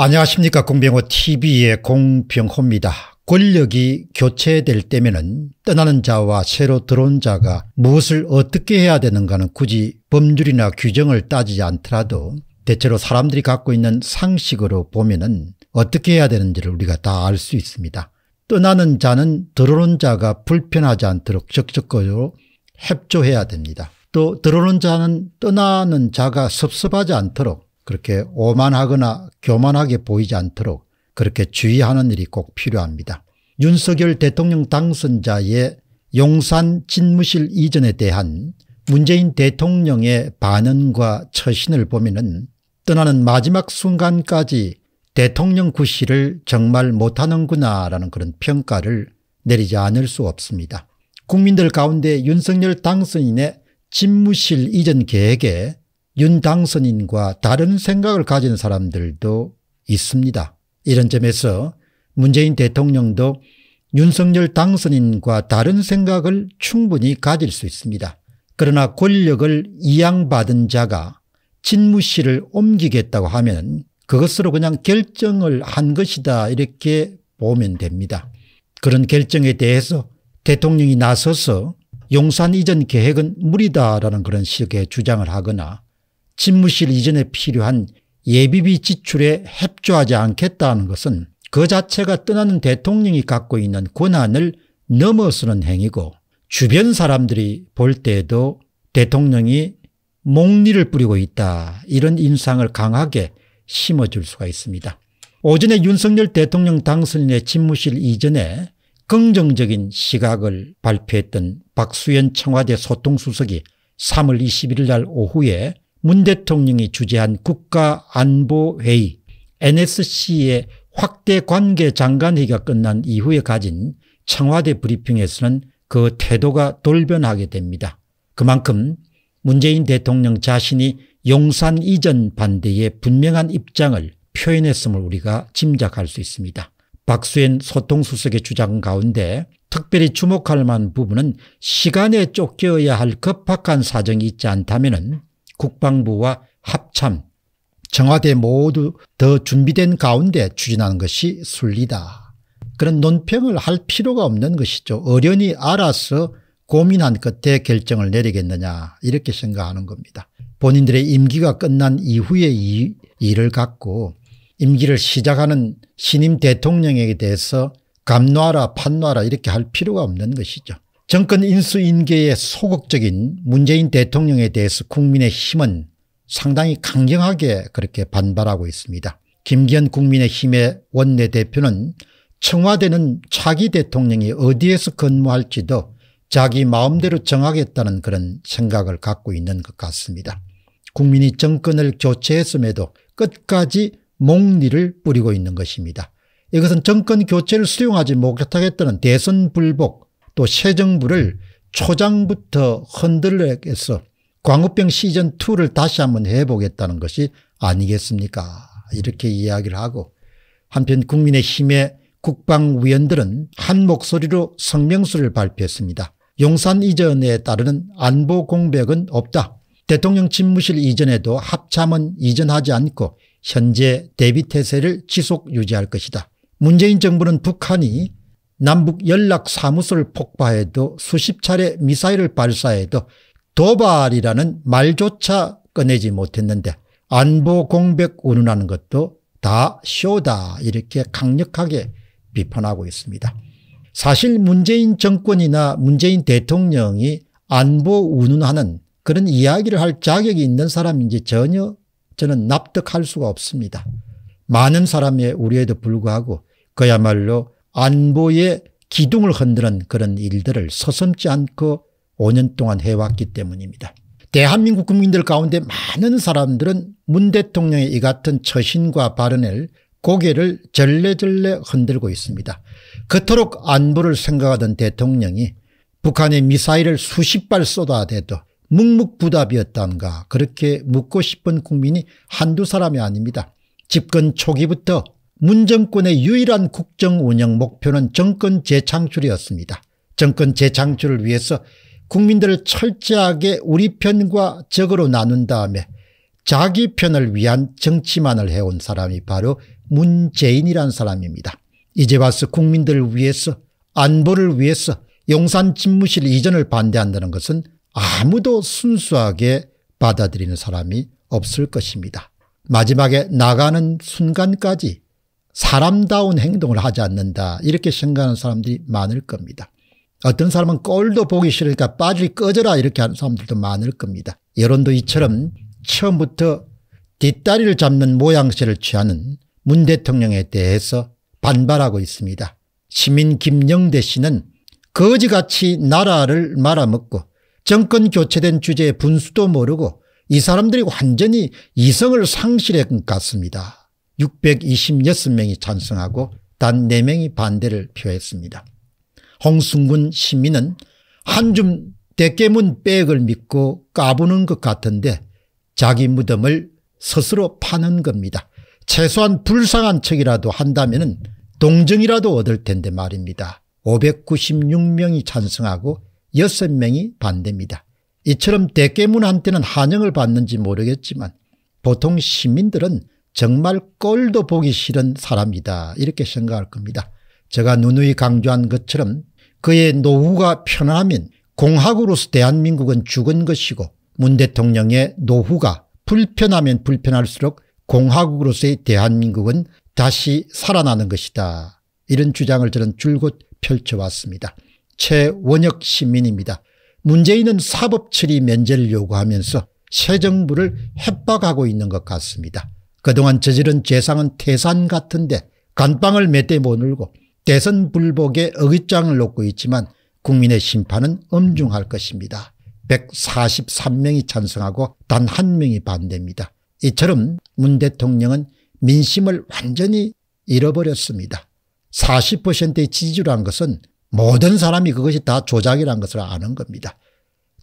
안녕하십니까 공병호 tv의 공병호입니다. 권력이 교체될 때면은 떠나는 자와 새로 들어온 자가 무엇을 어떻게 해야 되는가는 굳이 법률이나 규정을 따지지 않더라도 대체로 사람들이 갖고 있는 상식으로 보면은 어떻게 해야 되는지를 우리가 다 알 수 있습니다. 떠나는 자는 들어오는 자가 불편하지 않도록 적극적으로 협조해야 됩니다. 또 들어오는 자는 떠나는 자가 섭섭하지 않도록 그렇게 오만하거나 교만하게 보이지 않도록 그렇게 주의하는 일이 꼭 필요합니다. 윤석열 대통령 당선자의 용산 집무실 이전에 대한 문재인 대통령의 반응과 처신을 보면 떠나는 마지막 순간까지 대통령 구실을 정말 못하는구나 라는 그런 평가를 내리지 않을 수 없습니다. 국민들 가운데 윤석열 당선인의 집무실 이전 계획에 윤 당선인과 다른 생각을 가진 사람들도 있습니다. 이런 점에서 문재인 대통령도 윤석열 당선인과 다른 생각을 충분히 가질 수 있습니다. 그러나 권력을 이양받은 자가 진무실을 옮기겠다고 하면 그것으로 그냥 결정을 한 것이다 이렇게 보면 됩니다. 그런 결정에 대해서 대통령이 나서서 용산 이전 계획은 무리다라는 그런 식의 주장을 하거나 집무실 이전에 필요한 예비비 지출에 협조하지 않겠다는 것은 그 자체가 떠나는 대통령이 갖고 있는 권한을 넘어서는 행위고 주변 사람들이 볼 때에도 대통령이 목리를 뿌리고 있다 이런 인상을 강하게 심어줄 수가 있습니다. 오전에 윤석열 대통령 당선인의 집무실 이전에 긍정적인 시각을 발표했던 박수현 청와대 소통수석이 3월 21일 날 오후에 문 대통령이 주재한 국가안보회의 NSC의 확대 관계 장관회의가 끝난 이후에 가진 청와대 브리핑에서는 그 태도가 돌변하게 됩니다. 그만큼 문재인 대통령 자신이 용산 이전 반대의 분명한 입장을 표현했음을 우리가 짐작할 수 있습니다. 박수현 소통수석의 주장 가운데 특별히 주목할 만한 부분은 시간에 쫓겨야 할 급박한 사정이 있지 않다면 국방부와 합참, 청와대 모두 더 준비된 가운데 추진하는 것이 순리다. 그런 논평을 할 필요가 없는 것이죠. 어련히 알아서 고민한 끝에 결정을 내리겠느냐 이렇게 생각하는 겁니다. 본인들의 임기가 끝난 이후의 이, 일을 갖고 임기를 시작하는 신임 대통령에 대해서 감노하라 판노하라 이렇게 할 필요가 없는 것이죠. 정권 인수인계의 소극적인 문재인 대통령에 대해서 국민의힘은 상당히 강경하게 그렇게 반발하고 있습니다. 김기현 국민의힘의 원내대표는 청와대는 차기 대통령이 어디에서 근무할지도 자기 마음대로 정하겠다는 그런 생각을 갖고 있는 것 같습니다. 국민이 정권을 교체했음에도 끝까지 몽리를 뿌리고 있는 것입니다. 이것은 정권 교체를 수용하지 못하겠다는 대선 불복 또새 정부를 초장부터 흔들려서 광우병 시즌2를 다시 한번 해보겠다는 것이 아니겠습니까 이렇게 이야기를 하고 한편 국민의힘의 국방위원들은 한 목소리로 성명서를 발표했습니다. 용산 이전에 따르는 안보 공백은 없다. 대통령 집무실 이전에도 합참은 이전하지 않고 현재 대비태세를 지속 유지할 것이다. 문재인 정부는 북한이 남북연락사무소를 폭파해도 수십 차례 미사일을 발사해도 도발이라는 말조차 꺼내지 못했는데 안보 공백 운운하는 것도 다 쇼다 이렇게 강력하게 비판하고 있습니다. 사실 문재인 정권이나 문재인 대통령이 안보 운운하는 그런 이야기를 할 자격이 있는 사람인지 전혀 저는 납득할 수가 없습니다. 많은 사람의 우려에도 불구하고 그야말로 안보의 기둥을 흔드는 그런 일들을 서슴지 않고 5년 동안 해왔기 때문입니다. 대한민국 국민들 가운데 많은 사람들은 문 대통령의 이 같은 처신과 발언을 고개를 절레절레 흔들고 있습니다. 그토록 안보를 생각하던 대통령이 북한의 미사일을 수십 발 쏟아대도 묵묵부답이었단가 그렇게 묻고 싶은 국민이 한두 사람이 아닙니다. 집권 초기부터 문정권의 유일한 국정운영 목표는 정권 재창출이었습니다. 정권 재창출을 위해서 국민들을 철저하게 우리 편과 적으로 나눈 다음에 자기 편을 위한 정치만을 해온 사람이 바로 문재인이란 사람입니다. 이제 와서 국민들을 위해서 안보를 위해서 용산 집무실 이전을 반대한다는 것은 아무도 순수하게 받아들이는 사람이 없을 것입니다. 마지막에 나가는 순간까지 사람다운 행동을 하지 않는다 이렇게 생각하는 사람들이 많을 겁니다. 어떤 사람은 꼴도 보기 싫으니까 빠질 꺼져라 이렇게 하는 사람들도 많을 겁니다. 여론도 이처럼 처음부터 뒷다리를 잡는 모양새를 취하는 문 대통령에 대해서 반발하고 있습니다. 시민 김영대 씨는 거지같이 나라를 말아먹고 정권 교체된 주제의 분수도 모르고 이 사람들이 완전히 이성을 상실한 것 같습니다. 626명이 찬성하고 단 4명이 반대를 표했습니다. 홍순군 시민은 한줌 대깨문 백을 믿고 까부는 것 같은데 자기 무덤을 스스로 파는 겁니다. 최소한 불쌍한 척이라도 한다면 동정이라도 얻을 텐데 말입니다. 596명이 찬성하고 6명이 반대입니다. 이처럼 대깨문한테는 한영을 받는지 모르겠지만 보통 시민들은 정말 꼴도 보기 싫은 사람이다 이렇게 생각할 겁니다. 제가 누누이 강조한 것처럼 그의 노후가 편안하면 공학으로서 대한민국은 죽은 것이고 문 대통령의 노후가 불편하면 불편할수록 공화국으로서의 대한민국은 다시 살아나는 것이다. 이런 주장을 저는 줄곧 펼쳐왔습니다. 최원혁 시민입니다. 문재인은 사법 처리 면제를 요구하면서 새 정부를 협박하고 있는 것 같습니다. 그동안 저지른 재상은 태산 같은데 간빵을 몇 대 못 늘고 대선 불복에 어깃장을 놓고 있지만 국민의 심판은 엄중할 것입니다. 143명이 찬성하고 단 한 명이 반대입니다. 이처럼 문 대통령은 민심을 완전히 잃어버렸습니다. 40%의 지지율한 것은 모든 사람이 그것이 다 조작이란 것을 아는 겁니다.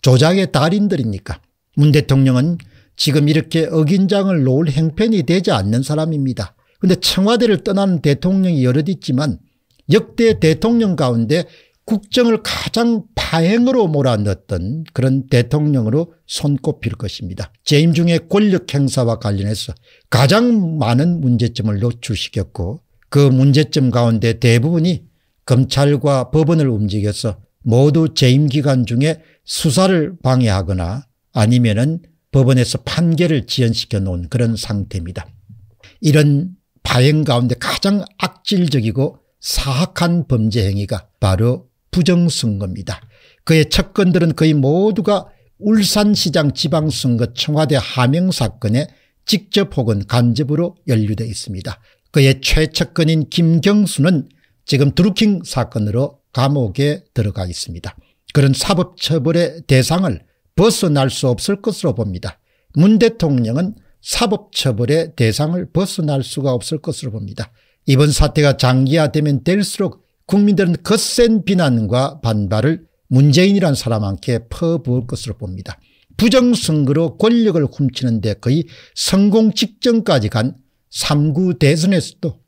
조작의 달인들이니까 문 대통령은 지금 이렇게 어긴장을 놓을 행편이 되지 않는 사람입니다. 그런데 청와대를 떠나 대통령이 여럿 있지만 역대 대통령 가운데 국정을 가장 파행으로 몰아넣었던 그런 대통령으로 손꼽힐 것입니다. 재임 중에 권력 행사와 관련해서 가장 많은 문제점을 노출시켰고 그 문제점 가운데 대부분이 검찰과 법원을 움직여서 모두 재임 기간 중에 수사를 방해하거나 아니면은 법원에서 판결을 지연시켜 놓은 그런 상태입니다. 이런 파행 가운데 가장 악질적이고 사악한 범죄 행위가 바로 부정선거입니다. 그의 척건들은 거의 모두가 울산시장 지방선거 청와대 하명사건에 직접 혹은 간접으로 연루돼 있습니다. 그의 최척근인 김경수는 지금 드루킹 사건으로 감옥에 들어가 있습니다. 그런 사법처벌의 대상을 벗어날 수 없을 것으로 봅니다. 문 대통령은 사법처벌의 대상을 벗어날 수가 없을 것으로 봅니다. 이번 사태가 장기화되면 될수록 국민들은 거센 비난과 반발을 문재인이란 사람한테 퍼부을 것으로 봅니다. 부정선거로 권력을 훔치는 데 거의 성공 직전까지 간 3구 대선에서도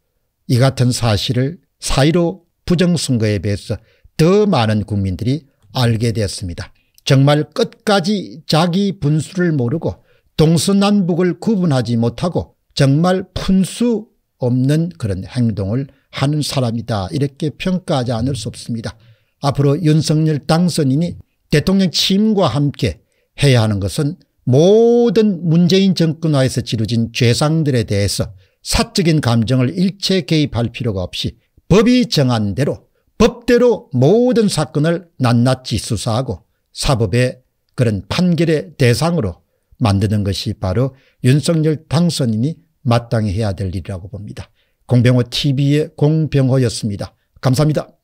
이 같은 사실을 사이로 부정선거에 비해서 더 많은 국민들이 알게 되었습니다. 정말 끝까지 자기 분수를 모르고 동서남북을 구분하지 못하고 정말 푼 수 없는 그런 행동을 하는 사람이다 이렇게 평가하지 않을 수 없습니다. 앞으로 윤석열 당선인이 대통령 취임과 함께 해야 하는 것은 모든 문재인 정권화에서 지루진 죄상들에 대해서 사적인 감정을 일체 개입할 필요가 없이 법이 정한 대로 법대로 모든 사건을 낱낱이 수사하고 사법의 그런 판결의 대상으로 만드는 것이 바로 윤석열 당선인이 마땅히 해야 될 일이라고 봅니다. 공병호 TV의 공병호였습니다. 감사합니다.